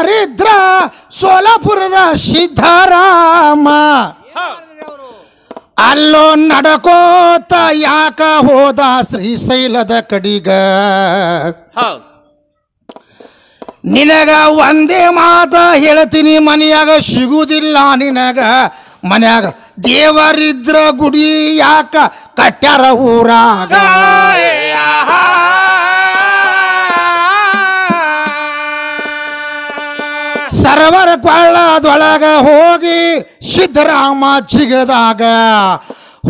ಯಾರಿದ್ರ ಸೋಲಾಪುರದ ಸಿದ್ಧರಾಮ ಅಲ್ಲೋ ನಡಕೋತ ಯಾಕ ಹೋದ ಶ್ರೀಶೈಲದ ಕಡಿಗ ನಿನಗ ಒಂದೇ ಮಾತ ಹೇಳ್ತೀನಿ ಮನೆಯಾಗ ಸಿಗುವುದಿಲ್ಲ ನಿನಗ ಮನ್ಯಾಗ ದೇವರಿದ್ರ ಗುಡಿ ಯಾಕ ಕಟ್ಟ್ಯಾರ ಊರಾಗ ಸರವರ ಕೊಳ್ಳದೊಳಗ ಹೋಗಿ ಸಿದ್ದರಾಮ ಜಿಗದಾಗ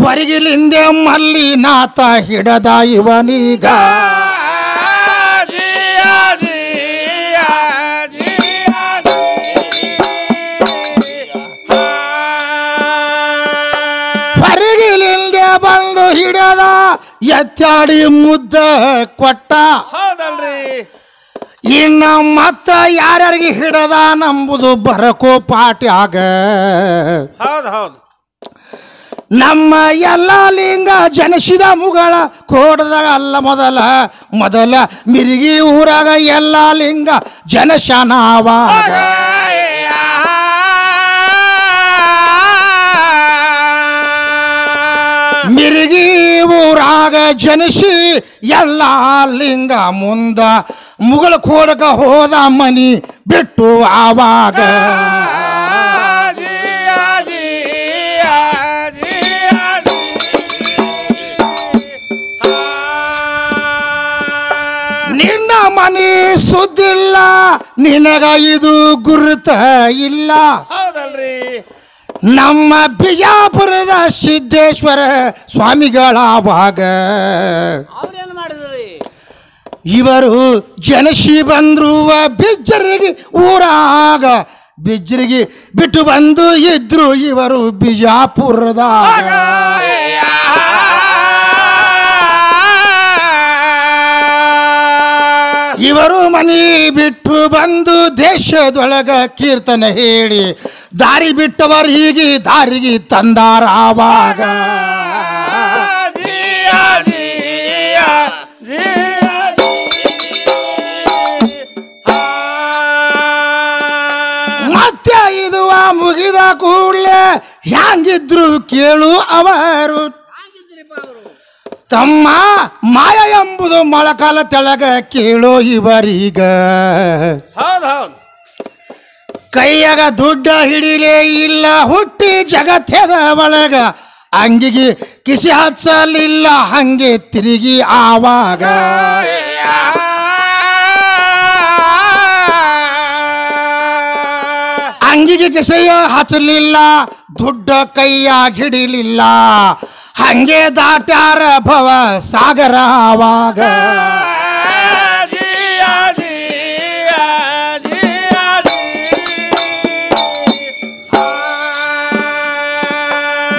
ಹೊರಗಿಲಿಂದೆ ನಾತ ಹಿಡದ ಇವನೀಗ ಹೊರಗಿಲಿಂದೆ ಬಂದು ಹಿಡದ ಎತ್ತಾಡಿ ಮುದ್ದ ಕೊಟ್ಟ ಇನ್ನ ಮತ್ತ ಯಾರ್ಯಾರಿಗೆ ಹಿಡದ ನಂಬುದು ಬರಕೋ ಆಗ ಹೌದು ಹೌದು ನಮ್ಮ ಎಲ್ಲ ಲಿಂಗ ಜನಿಸಿದ ಮುಗಳ ಕೋಡದಾಗ ಅಲ್ಲ ಮೊದಲ ಮೊದಲ ಮಿರಿಗಿ ಊರಾಗ ಎಲ್ಲ ಲಿಂಗ ಜನಶನಾವ ಮಿರಿಗಿ ಊರಾಗ ಜನಿಸಿ ಎಲ್ಲ ಲಿಂಗ ಮುಂದ ಮುಗಳ ಕೋಡಕ ಹೋದ ಮನಿ ಬಿಟ್ಟು ಆವಾಗ ನಿನ್ನ ಮನಿ ಸುದ್ದಿಲ್ಲ ನಿನಗ ಇದು ಗುರುತ ಇಲ್ಲ ಹೌದಲ್ರಿ ನಮ್ಮ ಬಿಜಾಪುರದ ಸಿದ್ದೇಶ್ವರ ಸ್ವಾಮಿಗಳ ಭಾಗ ಇವರು ಜನಶಿ ಬಂದ್ರು ಬಿಜ್ಜರಿಗೆ ಊರಾಗ ಬಿಜ್ಜರಿಗೆ ಬಿಟ್ಟು ಬಂದು ಇದ್ರು ಇವರು ಬಿಜಾಪುರದಾಗ ಇವರು ಮನಿ ಬಿಟ್ಟು ಬಂದು ದೇಶದೊಳಗ ಕೀರ್ತನೆ ಹೇಳಿ ದಾರಿ ಬಿಟ್ಟವರು ಹೀಗೆ ದಾರಿಗೆ ತಂದಾರಾವಾಗ ಮುಗಿದ ಕೂಡಲೇ ಹ್ಯಾಂಗಿದ್ರು ಕೇಳು ಅವರು ತಮ್ಮ ಮಾಯ ಎಂಬುದು ಮೊಳಕಾಲ ತೆಳಗ ಕೇಳೋ ಇವರೀಗ ಕೈಯಾಗ ದುಡ್ಡ ಹಿಡಿಲೇ ಇಲ್ಲ ಹುಟ್ಟಿ ಜಗತ್ಯದ ಒಳಗ ಅಂಗಿಗೆ ಕಿಸಿ ಹಚ್ಚಲಿಲ್ಲ ಹಂಗೆ ತಿರುಗಿ ಆವಾಗ ಅಂಗಿಗೆ ಕೆಸೆಯ ಹಚ್ಚಲಿಲ್ಲ ದುಡ್ಡ ಕೈಯ ಹಿಡಿಲಿಲ್ಲ ಹಂಗೆ ದಾಟ್ಯಾರ ಭವ ಸಾಗರ ಆವಾಗ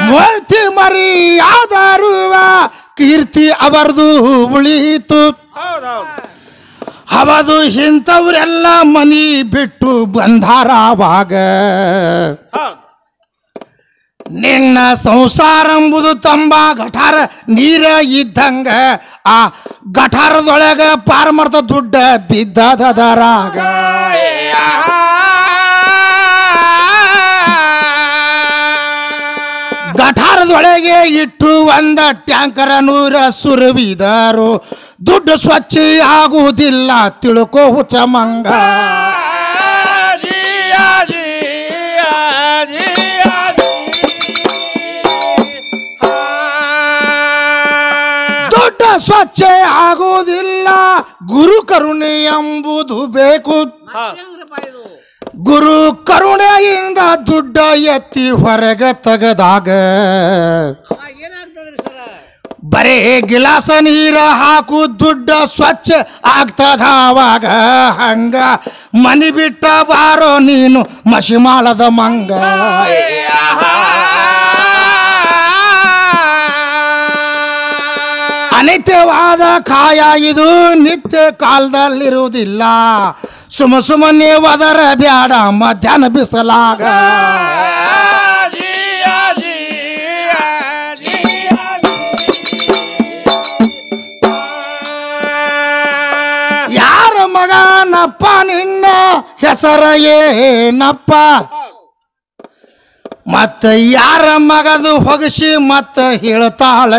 ಮೂರ್ತಿ ಮರಿ ಆದರುವ ಕೀರ್ತಿ ಅವರದು ಉಳಿಯಿತು ಅವದು ಇಂಥವ್ರೆಲ್ಲ ಮನಿ ಬಿಟ್ಟು ಬಂದಾರಾವಾಗ ನಿನ್ನ ಸಂಸಾರ ಎಂಬುದು ತಂಬ ಗಠಾರ ನೀರ ಇದ್ದಂಗ ಆ ಗಠಾರದೊಳಗ ಪಾರ್ ಮಾಡ್ದ ದುಡ್ಡ ಬಿದ್ದದರಾಗ ಮನದೊಳಗೆ ಇಟ್ಟು ಒಂದ ಟ್ಯಾಂಕರ ನೂರ ಸುರುವಿದರು ದುಡ್ಡು ಸ್ವಚ್ಛ ಆಗುವುದಿಲ್ಲ ತಿಳ್ಕೋ ಹುಚ್ಚಮಂಗ ದೊಡ್ಡ ಸ್ವಚ್ಛ ಆಗುವುದಿಲ್ಲ ಗುರು ಕರುಣೆ ಎಂಬುದು ಬೇಕು ಗುರು ಕರುಣೆಯಿಂದ ದುಡ್ಡ ಎತ್ತಿ ಹೊರಗೆ ತೆಗೆದಾಗ ಬರೇ ಗಿಲಾಸ ನೀರ ಹಾಕು ದುಡ್ಡ ಸ್ವಚ್ಛ ಆಗ್ತದ ಅವಾಗ ಹಂಗ ಮನಿ ಬಿಟ್ಟ ಬಾರೋ ನೀನು ಮಶಿಮಾಳದ ಮಂಗ ಅನಿತ್ಯವಾದ ಕಾಯ ಇದು ನಿತ್ಯ ಕಾಲದಲ್ಲಿರುವುದಿಲ್ಲ ಸುಮ ಸುಮ್ಮನೆ ವದರ ಬ್ಯಾಡ ಮಧ್ಯಾಹ್ನ ಬಿಸಲಾಗ ಯಾರ ಮಗನಪ್ಪ ನಿನ್ನ ಹೆಸರ ಏನಪ್ಪ ಮತ್ತ ಯಾರ ಮಗದು ಹೊಗಸಿ ಮತ್ತ ಹೇಳ್ತಾಳ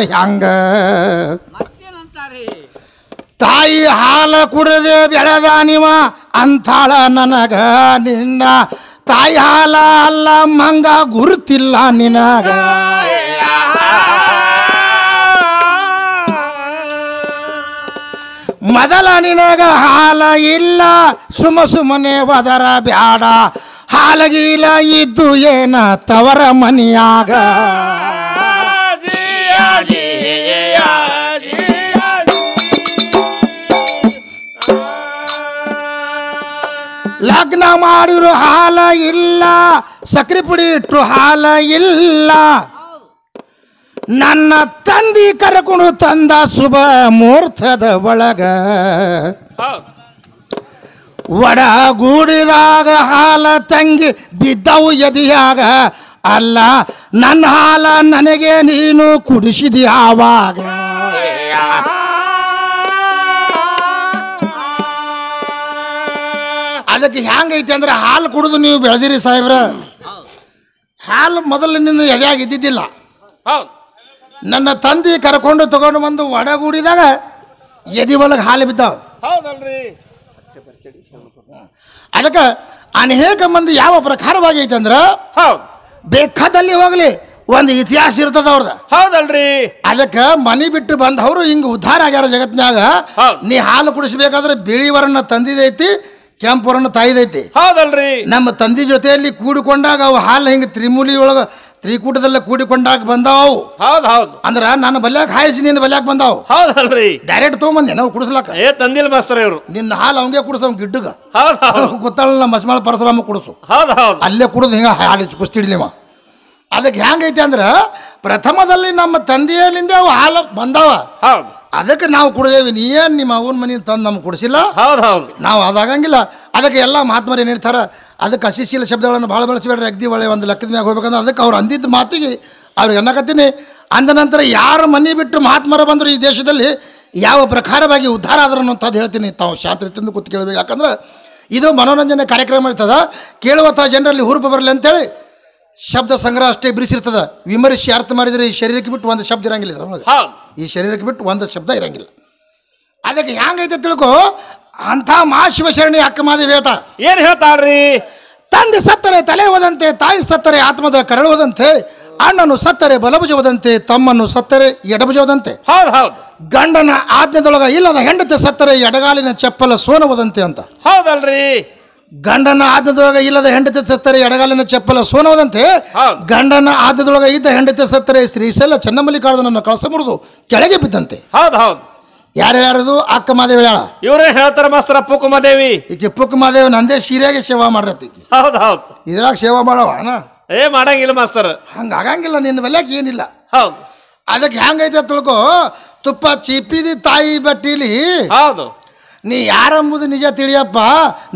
ಮತ್ತೇನಂತಾರೆ ತಾಯಿ ಹಾಲ ಕುಡದೆ ಬೆಳೆದ ನೀವ ಅಂತಾಳ ನನಗ ನಿನ್ನ ತಾಯಿ ಹಾಲ ಅಲ್ಲ ಮಂಗ ಗುರುತಿಲ್ಲ ನಿನಗ ಮೊದಲ ನಿನಗ ಹಾಲ ಇಲ್ಲ ಸುಮ ಸುಮ್ಮನೆ ವದರ ಬ್ಯಾಡ ಹಾಲಗೀಲ ಇದ್ದು ಏನ ತವರ ಮನಿಯಾಗ ಲಗ್ನ ಮಾಡಿದ್ರು ಹಾಲ ಇಲ್ಲ ಸಕ್ರಿ ಪುಡಿ ಇಟ್ಟರು ಹಾಲ ಇಲ್ಲ ನನ್ನ ತಂದಿ ಕರ್ಕೊಂಡು ತಂದ ಶುಭ ಮುಹೂರ್ತದ ಒಳಗ ಒಡಗೂಡಿದಾಗ ಹಾಲ ತಂಗಿ ಬಿದ್ದವು ಎದಿಯಾಗ ಅಲ್ಲ ನನ್ನ ಹಾಲ ನನಗೆ ನೀನು ಕುಡಿಸಿದಿ ಆವಾಗ ಅದಕ್ಕೆ ಹೆಂಗೈತಿ ಅಂದ್ರೆ ಹಾಲು ಕುಡಿದು ನೀವು ಬೆಳೆದಿರಿ ಸಾಹೇಬ್ರ ಹಾಲು ಮೊದಲು ನಿನ್ನ ಎದೆಯಾಗಿ ಇದ್ದಿದ್ದಿಲ್ಲ ಹೌದು ನನ್ನ ತಂದೆ ಕರ್ಕೊಂಡು ತಗೊಂಡು ಬಂದು ಒಡಗೂಡಿದಾಗ ಎದಿ ಒಳಗೆ ಹಾಲು ಬಿದ್ದಾವ ಅದಕ್ಕೆ ಅನೇಕ ಮಂದಿ ಯಾವ ಪ್ರಕಾರವಾಗಿ ಐತೆ ಹೌದು ಬೇಕಾದಲ್ಲಿ ಹೋಗ್ಲಿ ಒಂದು ಇತಿಹಾಸ ಇರ್ತದ ಅವ್ರದ ಹೌದಲ್ರಿ ಅದಕ್ಕೆ ಮನಿ ಬಿಟ್ಟು ಬಂದವರು ಹಿಂಗ ಉದ್ಧಾರ ಆಗ್ಯಾರ ಜಗತ್ನಾಗ ನೀ ಹಾಲು ಕುಡಿಸ್ಬೇಕಾದ್ರೆ ಬಿಳಿ ತಂದಿದೈತಿ ಕೆಂಪುರನ ತಾಯಿದೈತಿ ಹೌದಲ್ರಿ ನಮ್ಮ ತಂದೆ ಜೊತೆಯಲ್ಲಿ ಕೂಡಿಕೊಂಡಾಗ ಅವು ಹಾಲು ಹಿಂಗೆ ತ್ರಿಮೂಲಿ ಒಳಗ ತ್ರಿಕೂಟದಲ್ಲ ಕೂಡಿಕೊಂಡಾಗ ಬಂದಾವು ಹೌದು ಹೌದು ಅಂದ್ರ ನಾನು ಬಲ್ಯಾಕ ಹಾಯಿಸಿ ನಿನ್ನ ಬಲ್ಯಾಕ ಬಂದಾವು ಹೌದಲ್ರಿ ಡೈರೆಕ್ಟ್ ತಗೊಂಬಂದೆ ನಾವು ಕುಡಿಸ್ಲಾಕ ಏ ತಂದಿಲ್ ಮಾಸ್ತರ ಇವ್ರು ನಿನ್ನ ಹಾಲು ಅವಂಗೆ ಕುಡಿಸ ಅವ್ನ ಗಿಡ್ಡಗ ನಮ್ಮ ಮಸ್ಮಾಳ ಪರಶುರಾಮ ಕುಡಿಸು ಹೌದು ಹೌದ್ ಅಲ್ಲೇ ಕುಡಿದು ಹಿಂಗ ಹಾಲು ಕುಸ್ತಿಡ್ಲಿವ ಅದಕ್ಕೆ ಹೆಂಗೈತಿ ಅಂದ್ರ ಪ್ರಥಮದಲ್ಲಿ ನಮ್ಮ ತಂದೆಯಲ್ಲಿಂದ ಅವು ಹಾಲು ಬಂದಾವ ಹೌದು ಅದಕ್ಕೆ ನಾವು ಕುಡಿದೇವಿ ನೀ ಏನು ನಿಮ್ಮ ಅವನ ಮನೆ ತಂದು ನಮ್ಗೆ ಕುಡಿಸಿಲ್ಲ ಹೌದು ಹೌದು ನಾವು ಅದಾಗಂಗಿಲ್ಲ ಅದಕ್ಕೆ ಎಲ್ಲ ಮಹಾತ್ಮರು ಇರ್ತಾರೆ ಅದಕ್ಕೆ ಅಶಿಶೀಲ ಶಬ್ದಗಳನ್ನು ಭಾಳ ಬಳಸಬೇಡ್ರಿ ಅಗ್ದಿ ಒಳ್ಳೆ ಒಂದು ಲೆಕ್ಕದ ಮ್ಯಾಗ ಹೋಗ್ಬೇಕಂದ್ರೆ ಅದಕ್ಕೆ ಅವ್ರು ಅಂದಿದ್ದ ಮಾತಿಗೆ ಅವ್ರಿಗೆ ಎನ್ನಕತ್ತೀನಿ ಅಂದ ನಂತರ ಯಾರ ಮನೆ ಬಿಟ್ಟು ಮಹಾತ್ಮರು ಬಂದರು ಈ ದೇಶದಲ್ಲಿ ಯಾವ ಪ್ರಕಾರವಾಗಿ ಉದ್ಧಾರ ಆದ್ರೆ ಅನ್ನೋಂಥದ್ದು ಹೇಳ್ತೀನಿ ತಾವು ಶಾಸ್ತ್ರ ತಂದು ಕೂತ್ ಕೇಳಬೇಕು ಯಾಕಂದ್ರೆ ಇದು ಮನೋರಂಜನೆ ಕಾರ್ಯಕ್ರಮ ಇರ್ತದೆ ಕೇಳುವಂಥ ಜನರಲ್ಲಿ ಹುರುಪು ಬರಲಿ ಅಂತೇಳಿ ಶಬ್ದ ಸಂಗ್ರಹ ಅಷ್ಟೇ ಬಿರಿಸಿರ್ತದೆ ವಿಮರ್ಶೆ ಅರ್ಥ ಮಾಡಿದರೆ ಈ ಶರೀರಕ್ಕೆ ಬಿಟ್ಟು ಒಂದು ಶಬ್ದ ಇರಂಗಿಲ್ಲ ಈ ಶರೀರಕ್ಕೆ ಬಿಟ್ಟು ಒಂದು ಶಬ್ದ ಇರಂಗಿಲ್ಲ ಅದಕ್ಕೆ ಹೆಂಗೈತೆ ತಿಳ್ಕೊ ಅಂಥ ಮಹಾಶಿವಶರಣಿ ಅಕ್ಕ ಮಾದಿ ಹೇಳ್ತಾಳ ಏನು ಹೇಳ್ತಾಳ್ರಿ ತಂದೆ ಸತ್ತರೆ ತಲೆ ಹೋದಂತೆ ತಾಯಿ ಸತ್ತರೆ ಆತ್ಮದ ಕರಳುವುದಂತೆ ಅಣ್ಣನು ಸತ್ತರೆ ಬಲಭುಜವದಂತೆ ತಮ್ಮನ್ನು ಸತ್ತರೆ ಎಡಭುಜವದಂತೆ ಹೌದು ಹೌದು ಗಂಡನ ಆಜ್ಞೆದೊಳಗ ಇಲ್ಲದ ಹೆಂಡತಿ ಸತ್ತರೆ ಎಡಗಾಲಿನ ಚಪ್ಪಲ ಸೋನವದಂತೆ ಅಂತ ಹೌದಲ್ರಿ ಗಂಡನ ಆದದೊಳಗ ಇಲ್ಲದ ಹೆಂಡತಿ ಸತ್ತರೆ ಎಡಗಾಲಿನ ಚಪ್ಪಲ ಸೋನೋದಂತೆ ಗಂಡನ ಆದದೊಳಗ ಇದ್ದ ಹೆಂಡತಿ ಸತ್ತರೆ ಸ್ತ್ರೀ ಶ್ರೀಶೈಲ ಚನ್ನಮಲ್ಲಿಕಾರ್ಜುನನ್ನು ಕಳಸ ಮುರಿದು ಕೆಳಗೆ ಬಿದ್ದಂತೆ ಹೌದು ಹೌದು ಯಾರು ಯಾರ್ಯಾರದು ಅಕ್ಕ ಮಾದೇವಿ ಹೇಳ ಇವರೇ ಹೇಳ್ತಾರೆ ಮಾಸ್ತರ ಪುಕ್ಕುಮಾದೇವಿ ಈಕೆ ಮಾದೇವ ನಂದೇ ಸೀರೆಗೆ ಸೇವಾ ಮಾಡ್ರತಿಕಿ ಹೌದು ಹೌದು ಇದ್ರಾಗ ಸೇವಾ ಮಾಡವ ಏ ಮಾಡಂಗಿಲ್ಲ ಮಾಸ್ತರ್ ಹಂಗೆ ಆಗಂಗಿಲ್ಲ ನಿನ್ನ ಬೆಲೆಕ್ ಏನಿಲ್ಲ ಹೌದು ಅದಕ್ಕೆ ಹೆಂಗೈತೆ ತಿಳ್ಕೊ ತುಪ್ಪ ಚೀಪಿದಿ ತಾಯಿ ಬಟ್ಟಿಲಿ ಹೌದು ನೀ ಯಾರೆಂಬುದು ನಿಜ ತಿಳಿಯಪ್ಪ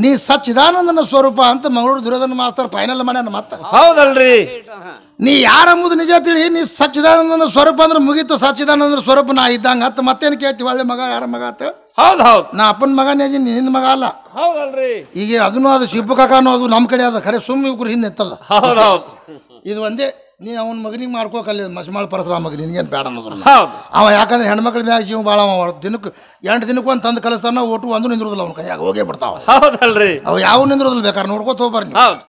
ನೀ ಸಚ್ಚಿದಾನಂದನ ಸ್ವರೂಪ ಅಂತ ಮಂಗಳೂರು ದುರ್ಯೋಧನ ಮಾಸ್ತರ್ ಫೈನಲ್ ಮನೆ ಮತ್ತೆ ಹೌದಲ್ರಿ ನೀ ಯಾರೆಂಬುದು ನಿಜ ತಿಳಿ ನೀ ಸಚ್ಚಿದಾನಂದನ ಸ್ವರೂಪ ಅಂದ್ರೆ ಮುಗೀತು ಸಚ್ಚಿದಾನಂದನ ಸ್ವರೂಪ ನಾ ಇದ್ದಂಗ ಹತ್ತು ಮತ್ತೇನು ಕೇಳ್ತೀವಿ ಒಳ್ಳೆ ಮಗ ಯಾರ ಮಗ ಅಂತ ಹೌದು ಹೌದು ನಾ ಅಪ್ಪನ ಮಗನೇ ಇದೀನಿ ನಿನ್ನ ಮಗ ಅಲ್ಲ ಹೌದಲ್ರಿ ಈಗ ಅದನ್ನು ಅದು ಶಿಬ್ಬು ಅದು ನಮ್ಮ ಕಡೆ ಅದ ಖರೆ ಸುಮ್ಮ ಇವ್ರು ಹಿಂದೆ ಹೌದು ಇದು ಒಂದೇ ನೀ ಅವನ ಮಗನಿಗೆ ಮಾಡ್ಕೋಕಲ್ಲಿ ಮಸ್ಮಾಳ್ ಪರಸರಾಮ ಮಗ ನಿನಗೇನು ಬೇಡ ಅನ್ನೋದು ಅವ ಯಾಕಂದ್ರೆ ಹೆಣ್ಮಕ್ಳ ಮ್ಯಾಗ ಜೀವ ಭಾಳ ಅವ ದಿನಕ್ಕೆ ಎಂಟು ದಿನಕ್ಕೆ ಒಂದು ತಂದು ಕಲಿಸ್ತಾನ ಒಟ್ಟು ಒಂದು ನಿಂದಿರೋದಿಲ್ಲ ಅವ್ನ ಕೈಯಾಗ ಹೋಗೇ ಬಿಡ್ತಾವ ಹೌದಲ್ರಿ ಅವ ಯಾವ ನಿಂದಿರೋದಿಲ್ಲ ಬೇಕಾದ್ರೆ ನೋಡ್ಕೋತ ಹೋಗ್ಬಾರ್ ಹೌದು